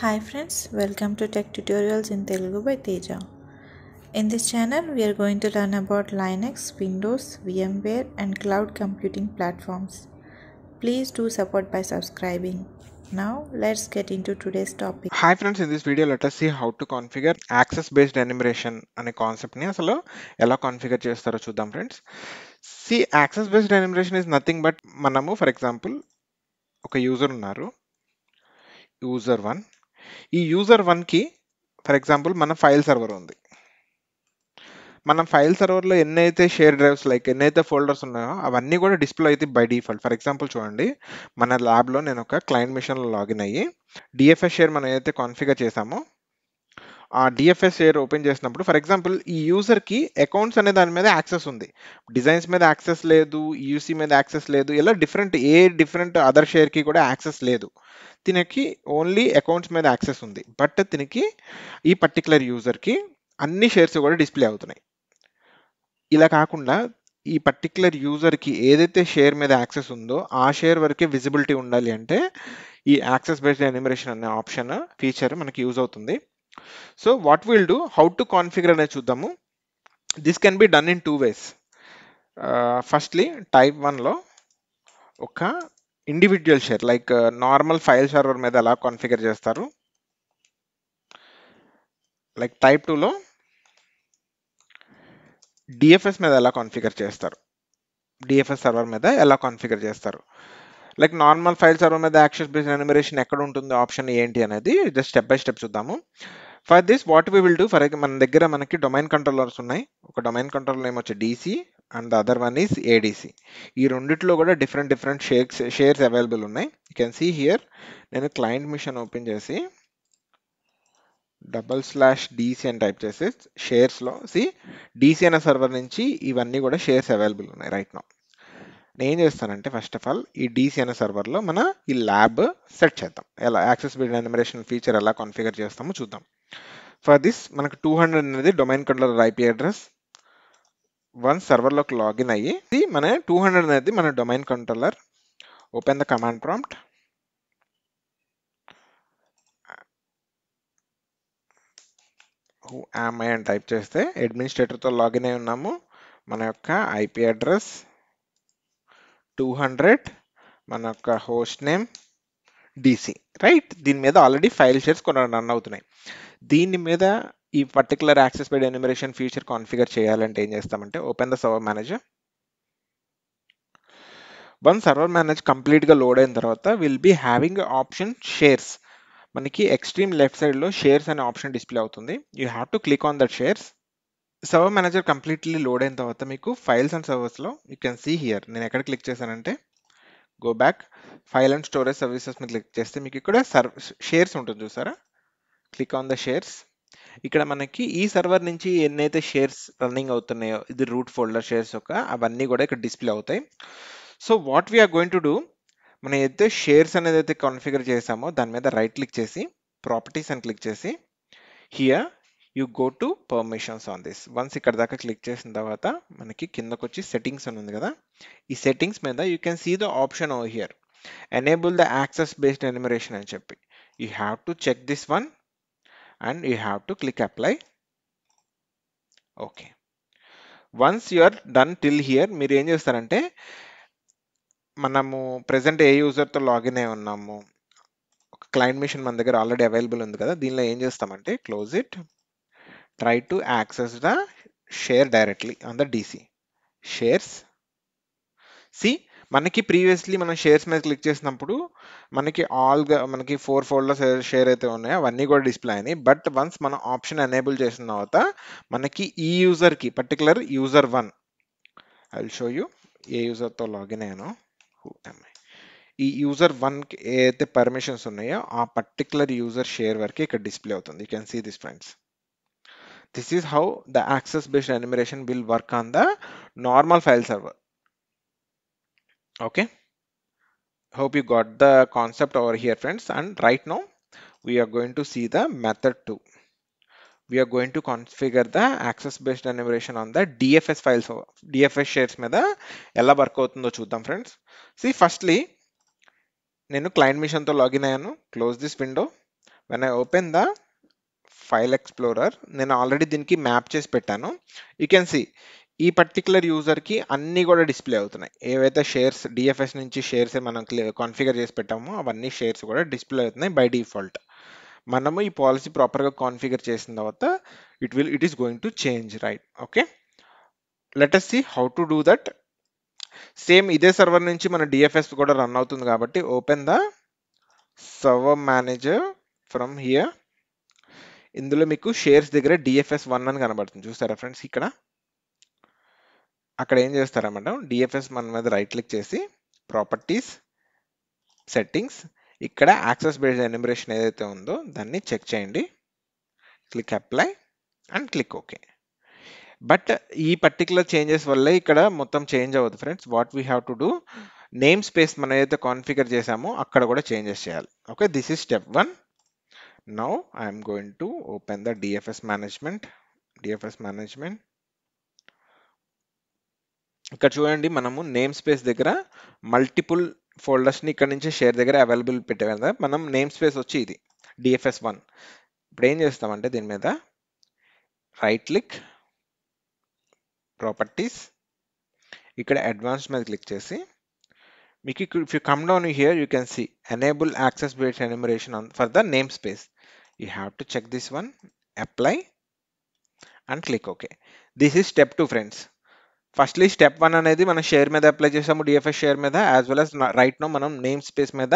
Hi friends, welcome to Tech Tutorials in Telugu by Teja. In this channel, we are going to learn about Linux, Windows, VMware and cloud computing platforms. Please do support by subscribing. Now let's get into today's topic. Hi friends, in this video let us see how to configure access based enumeration అనే concept ని అసలు configure configure చేస్తారో చూద్దాం friends See, access-based enumeration is nothing but మనము For example, okay, user ఉన్నారు user one. ఈ user వన్కి for example మన ఫైల్ సర్వర్ ఉంది మన ఫైల్ సర్వర్లో ఎన్నైతే షేర్ డ్రైవ్స్ లైక్ ఎన్నైతే ఫోల్డర్స్ ఉన్నాయో అవన్నీ కూడా డిస్ప్లే అయితే బై డిఫాల్ట్ ఫర్ ఎగ్జాంపుల్ చూడండి మన ల్యాబ్లో నేను ఒక క్లయింట్ మిషన్లో లాగిన్ అయ్యి డిఎఫ్ఎస్ షేర్ మనం ఏదైతే కాన్ఫిగర్ చేసామో ఆ డిఎఫ్ఎస్ షేర్ ఓపెన్ చేసినప్పుడు ఫర్ ఎగ్జాంపుల్ ఈ యూజర్కి అకౌంట్స్ అనే దాని మీద యాక్సెస్ ఉంది డిజైన్స్ మీద యాక్సెస్ లేదు యూసీ e మీద యాక్సెస్ లేదు ఇలా డిఫరెంట్ ఏ డిఫరెంట్ అదర్ షేర్కి కూడా యాక్సెస్ లేదు తినకి ఓన్లీ అకౌంట్స్ మీద యాక్సెస్ ఉంది బట్ తినకి ఈ పర్టికులర్ యూజర్కి అన్ని షేర్స్ కూడా డిస్ప్లే అవుతున్నాయి ఇలా కాకుండా ఈ పర్టికులర్ యూజర్కి ఏదైతే షేర్ మీద యాక్సెస్ ఉందో ఆ షేర్ వరకే విజిబిలిటీ ఉండాలి అంటే ఈ యాక్సెస్ బేస్డ్ ఎనిమరేషన్ అనే ఆప్షన్ ఫీచర్ మనకి యూజ్ అవుతుంది so what will do how to configure అనేది చూద్దాము this can be done in two ways firstly type వన్లో ఒక individual share like normal file server మీద ఎలా కాన్ఫిగర్ చేస్తారు లైక్ టైప్ టూలో డిఎఫ్ఎస్ మీద ఎలా కాన్ఫిగర్ చేస్తారు డిఎఫ్ఎస్ సర్వర్ మీద ఎలా కాన్ఫిగర్ చేస్తారు లైక్ నార్మల్ ఫైల్ సర్వర్ మీద యాక్సెస్ బేస్డ్ ఎనిమరేషన్ ఎక్కడ ఉంటుంది ఆప్షన్ ఏంటి అనేది జస్ట్ స్టెప్ బై స్టెప్ చూద్దాము for this what we will do for మన దగ్గర మనకి డొమైన్ కంట్రోలర్స్ ఉన్నాయి ఒక డొమైన్ కంట్రోలర్ నేమ్ వచ్చి DC and the other one is ADC ఈ రెండిట్లో కూడా different different shares shares available ఉన్నాయి యూ కెన్ సీ హియర్ నేను క్లయింట్ మిషన్ ఓపెన్ చేసి డబల్ స్లాష్ డీసీ అని టైప్ చేసి షేర్స్లో సి డీసీ అనే సర్వర్ నుంచి ఇవన్నీ కూడా షేర్స్ అవైలబుల్ ఉన్నాయి రైట్ నా నేను చేస్తానంటే ఫస్ట్ ఆఫ్ ఆల్ ఈ డీసీ అనే సర్వర్లో మన ఈ ల్యాబ్ సెట్ చేద్దాం ఎలా యాక్సెస్ బిల్డ్ ఎనిమరేషన్ ఫీచర్ ఎలా కాన్ఫిగర్ చేస్తామో చూద్దాం ఫర్ దిస్ మనకు 200 అనేది domain controller IP address one సర్వర్‌లోకి లాగిన్ అయ్యి మనకు 200 అనేది మన domain controller open the command prompt oh అమే టైప్ చేస్తే అడ్మినిస్ట్రేటర్ తో లాగిన్ అయి ఉన్నాము మనొక్క ఐపీ అడ్రస్ 200 మనొక్క హోస్ట్ నేమ్ డీసీ రైట్ దీని మీద ఆల్రెడీ ఫైల్ షేర్స్ కొన్ని రన్ అవుతున్నాయి దీని మీద ఈ particular access by enumeration feature configure చేయాలంటే ఏం చేస్తామంటే open the server manager one server manage కంప్లీట్గా లోడ్ అయిన తర్వాత will be having option shares మనకి ఎక్స్ట్రీమ్ లెఫ్ట్ సైడ్లో షేర్స్ అనే ఆప్షన్ డిస్ప్లే అవుతుంది you have to click on that shares server manager completely load అయిన తర్వాత మీకు ఫైల్స్ అండ్ సర్వర్స్లో యూ కెన్ సీ హియర్ నేను ఎక్కడ క్లిక్ చేశానంటే go back file and storage services మీద క్లిక్ చేస్తే మీకు ఇక్కడ షేర్స్ ఉంటుంది చూసారా క్లిక్ ఆన్ ద షేర్స్ ఇక్కడ మనకి ఈ సర్వర్ నుంచి ఎన్నైతే షేర్స్ రన్నింగ్ అవుతున్నాయో ఇది రూట్ ఫోల్డర్ షేర్స్ ఒక అవన్నీ కూడా ఇక్కడ డిస్ప్లే అవుతాయి so what we're going to do మనం అయితే షేర్స్ అనేది అయితే కాన్ఫిగర్ చేసామో దాని మీద రైట్ క్లిక్ చేసి ప్రాపర్టీస్ అని క్లిక్ చేసి here you go to permissions on this ones ఇక్కడ దాకా క్లిక్ చేసిన తర్వాత మనకి కిందకు వచ్చి సెట్టింగ్స్ అని ఉంది కదా ఈ సెట్టింగ్స్ మీద you can see the option oh here enable the access based enumeration అని చెప్పి you have to check this one and you have to click apply okay once you are done till here మీరు ఏం చేస్తారంటే మనము present ఏ యూజర్తో login అయి ఉన్నాము client machine మన దగ్గర ఆల్రెడీ అవైలబుల్ ఉంది కదా దీనిలో ఏం చేస్తామంటే close it try to access the share directly on the DC shares see మనకి ప్రీవియస్లీ మనం షేర్స్ మీద క్లిక్ చేసినప్పుడు మనకి ఆల్గా మనకి ఫోర్ ఫోల్డర్స్ షేర్ అయితే ఉన్నాయో అవన్నీ కూడా డిస్ప్లే అయినాయి బట్ వన్స్ మనం ఆప్షన్ ఎనేబుల్ చేసిన తర్వాత మనకి ఈ యూజర్కి particular user one I will show you a యూజర్తో లాగిన్ అయ్యాను హూ ఎంఐ ఈ యూజర్ వన్కి ఏదైతే పర్మిషన్స్ ఉన్నాయో ఆ పర్టికులర్ యూజర్ షేర్ వరకు ఇక్కడ డిస్ప్లే అవుతుంది you can see this friends this is how the access based enumeration will work on the normal file server okay hope you got the concept over here friends and right now we are going to see the method 2 we are going to configure the access based enumeration on the dfs files dfs shares meda ella work avutundo chuddam friends see firstly nenu client client tho login ayanu close this window when i open the file explorer నేను already దీనికి map చేసి పెట్టాను you can see ఈ particular యూజర్కి అన్నీ కూడా display అవుతున్నాయి ఏవైతే షేర్స్ డిఎఫ్ఎస్ నుంచి షేర్స్ మనం కాన్ఫిగర్ చేసి పెట్టామో అవన్నీ షేర్స్ కూడా డిస్ప్లే అవుతున్నాయి బై డిఫాల్ట్ మనము ఈ పాలసీ ప్రాపర్గా కాన్ఫిగర్ చేసిన తర్వాత it will it is going to change right okay us see how to do that same ఇదే సర్వర్ నుంచి మన డిఎఫ్ఎస్ కూడా రన్ అవుతుంది కాబట్టి open the server manager from here ఇందులో మీకు షేర్స్ దగ్గర డిఎఫ్ఎస్ వన్ అని కనబడుతుంది చూస్తారా ఫ్రెండ్స్ ఇక్కడ అక్కడ ఏం చేస్తారన్నమాట డిఎఫ్ఎస్ మన మీద రైట్ క్లిక్ చేసి ప్రాపర్టీస్ సెట్టింగ్స్ ఇక్కడ యాక్సెస్ బేస్డ్ ఎనిమరేషన్ ఏదైతే ఉందో దాన్ని చెక్ చేయండి click apply and click okay but ఈ పర్టికులర్ చేంజెస్ వల్లే ఇక్కడ మొత్తం చేంజ్ అవ్వదు friends what we have to do namespace మనం ఏదైతే కాన్ఫిగర్ చేసామో అక్కడ కూడా చేంజెస్ చేయాలి okay this is step one now I'm going to open the DFS management DFS management ఇక్కడ చూడండి మనము నేమ్ స్పేస్ దగ్గర మల్టిపుల్ ఫోల్డర్స్ని ఇక్కడ నుంచి షేర్ దగ్గర అవైలబుల్ పెట్టాం కదా మనం నేమ్ స్పేస్ వచ్చి ఇది డిఎఫ్ఎస్ వన్ ఇప్పుడు ఏం చేస్తామంటే దీని మీద రైట్ క్లిక్ ప్రాపర్టీస్ ఇక్కడ అడ్వాన్స్ మీద క్లిక్ చేసి మీకు if you come down here you can see enable access based enumeration on for the namespace you have to check this one apply and click okay this is step two friends firstly step one అనేది మనం share మీద apply చేసాము DFS share మీద as well as right no మనం namespace మీద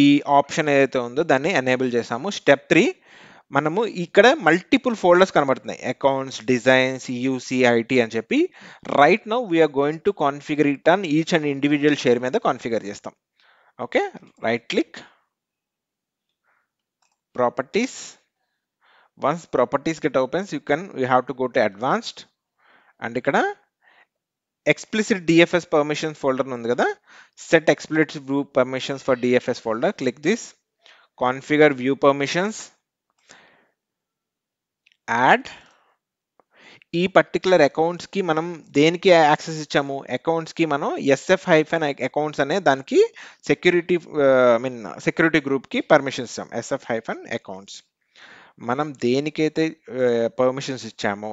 ఈ option ఏదైతే ఉందో దాన్ని ఎనేబుల్ చేసాము స్టెప్ త్రీ మనము ఇక్కడ మల్టిపుల్ ఫోల్డర్స్ కనబడుతున్నాయి అకౌంట్స్ డిజైన్స్ యూసీ ఐటీ అని చెప్పి right now we're going to configure it on each and individual share మీద కాన్ఫిగర్ చేస్తాం okay right click properties once properties get opens you can you have to go to advanced and ఇక్కడ explicit DFS permissions folder ఉంది కదా set explicit view permissions for DFS folder click this configure view permissions add ఈ particular అకౌంట్స్కి మనం దేనికి access ఇచ్చాము అకౌంట్స్కి మనం SF hyphen accounts అనే దానికి సెక్యూరిటీ ఐ మీన్ సెక్యూరిటీ గ్రూప్కి పర్మిషన్ ఇస్తాం ఎస్ఎఫ్ హైఫెన్ అకౌంట్స్ మనం దేనికైతే పర్మిషన్స్ ఇచ్చామో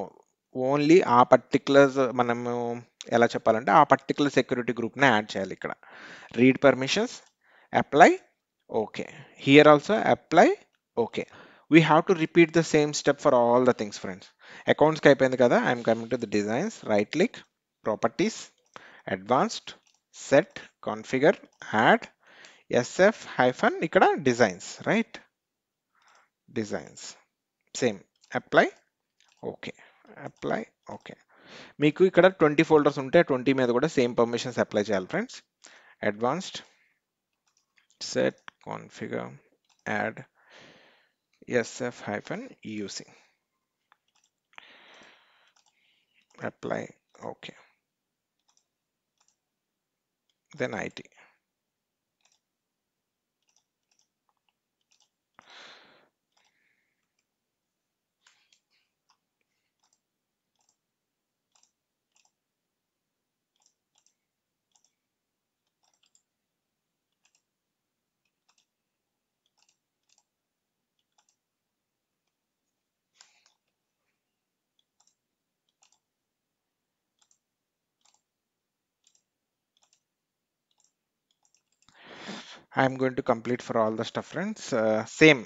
ఓన్లీ ఆ పర్టికులర్ మనము ఎలా చెప్పాలంటే ఆ పర్టికులర్ సెక్యూరిటీ గ్రూప్ని యాడ్ చేయాలి ఇక్కడ read permissions apply okay here also apply okay we have to repeat the same step for all the things friends అకౌంట్స్కి అయిపోయింది కదా I'm coming to the designs right click properties advanced set configure add SF hyphen ఇక్కడ designs right designs same apply okay apply okay మీకు ఇక్కడ 20 folders ఉంటాయ 20 మీద కూడా same permissions apply చేయాలి friends advanced set configure add SF hyphen you see apply okay then IT I'm going to complete for all the stuff friends. Uh, same,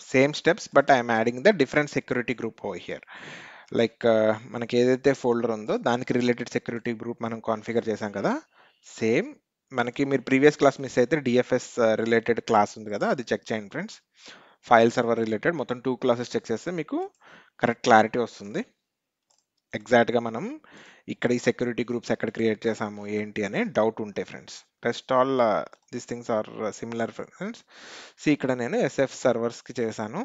same steps, but I'm adding the different security group over here. Like uh, మనకి ఏదైతే folder ఉందో దానికి related security group మనం configure చేసాం కదా same మనకి మీరు previous class miss అయితే డిఎఫ్ఎస్ రిలేటెడ్ క్లాస్ ఉంది కదా అది చెక్ చేయండి ఫ్రెండ్స్ ఫైల్ సర్వర్ రిలేటెడ్ మొత్తం టూ క్లాసెస్ చెక్ చేస్తే మీకు కరెక్ట్ క్లారిటీ వస్తుంది ఎగ్జాక్ట్గా మనం ఇక్కడ ఈ సెక్యూరిటీ గ్రూప్స్ ఎక్కడ క్రియేట్ చేసాము ఏంటి అనే డౌట్ ఉంటాయి friends rest all this things are similar friends see ఇక్కడ నేను ఎస్ఎఫ్ సర్వర్స్కి చేశాను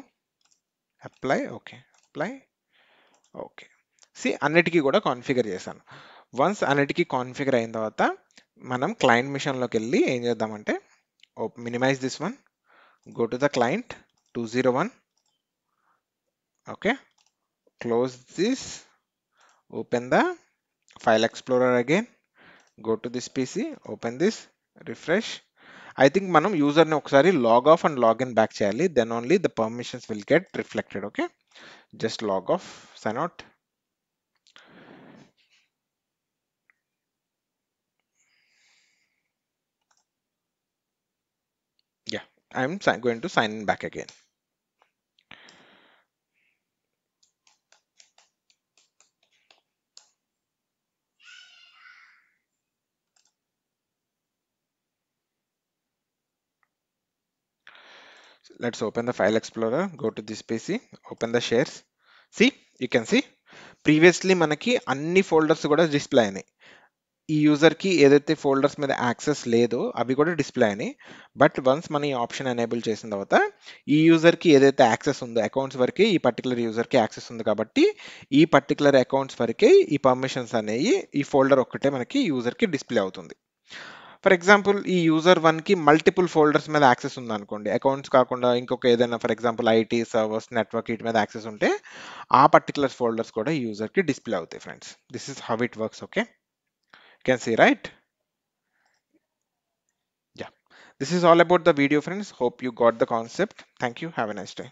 apply okay apply okay see అన్నిటికీ కూడా కాన్ఫిగర్ చేశాను వన్స్ అన్నిటికీ కాన్ఫిగర్ అయిన తర్వాత మనం క్లయింట్ మిషన్లోకి వెళ్ళి ఏం చేద్దామంటే minimize this one go to the client two zero one okay close this open the file explorer again go to this pc open this refresh i think manum, user ne okkari log off and login back cheyali then only the permissions will get reflected okay just log off sign out yeah i'm going to sign in back again let's open the file explorer go to this pc open the shares see you can see previously మనకి అన్ని folders కూడా display అయినాయి ఈ యూజర్కి ఏదైతే folders మీద access లేదో అవి కూడా డిస్ప్లే అయినాయి బట్ వన్స్ మన ఈ ఆప్షన్ ఎనేబుల్ చేసిన తర్వాత ఈ యూజర్కి ఏదైతే యాక్సెస్ ఉందో అకౌంట్స్ వరకే ఈ పర్టికులర్ యూజర్కి యాక్సెస్ ఉంది కాబట్టి ఈ పర్టికులర్ అకౌంట్స్ వరకే ఈ పర్మిషన్స్ అనేవి ఈ ఫోల్డర్ ఒక్కటే మనకి యూజర్కి డిస్ప్లే అవుతుంది ఫర్ ఎగ్జాంపుల్ ఈ యూజర్ వన్కి మల్టిపుల్ ఫోల్డర్స్ మీద యాక్సెస్ ఉందనుకోండి అకౌంట్స్ కాకుండా ఇంకొక ఏదైనా for example IT servers network వీటి మీద యాక్సెస్ ఉంటే ఆ పర్టికులర్ ఫోల్డర్స్ కూడా యూజర్కి డిస్ప్లే అవుతాయి friends this is how it works okay can see right yeah this is all about the video friends hope you got the concept thank you have a nice day